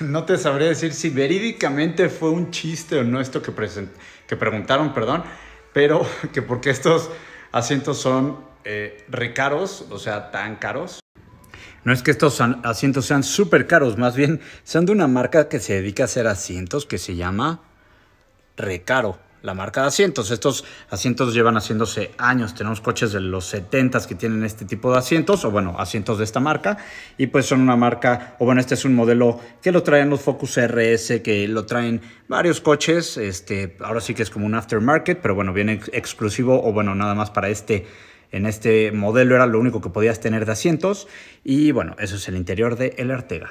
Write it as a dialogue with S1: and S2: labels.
S1: no te sabría decir si verídicamente fue un chiste o no esto que, preguntaron, perdón, pero que porque estos asientos son eh, recaros, o sea, tan caros. No es que estos asientos sean súper caros, más bien son de una marca que se dedica a hacer asientos que se llama Recaro la marca de asientos. Estos asientos llevan haciéndose años. Tenemos coches de los 70 que tienen este tipo de asientos, o bueno, asientos de esta marca. Y pues son una marca, o bueno, este es un modelo que lo traen los Focus RS, que lo traen varios coches. Este, ahora sí que es como un aftermarket, pero bueno, viene exclusivo, o bueno, nada más para este en este modelo era lo único que podías tener de asientos y bueno, eso es el interior de El Artega.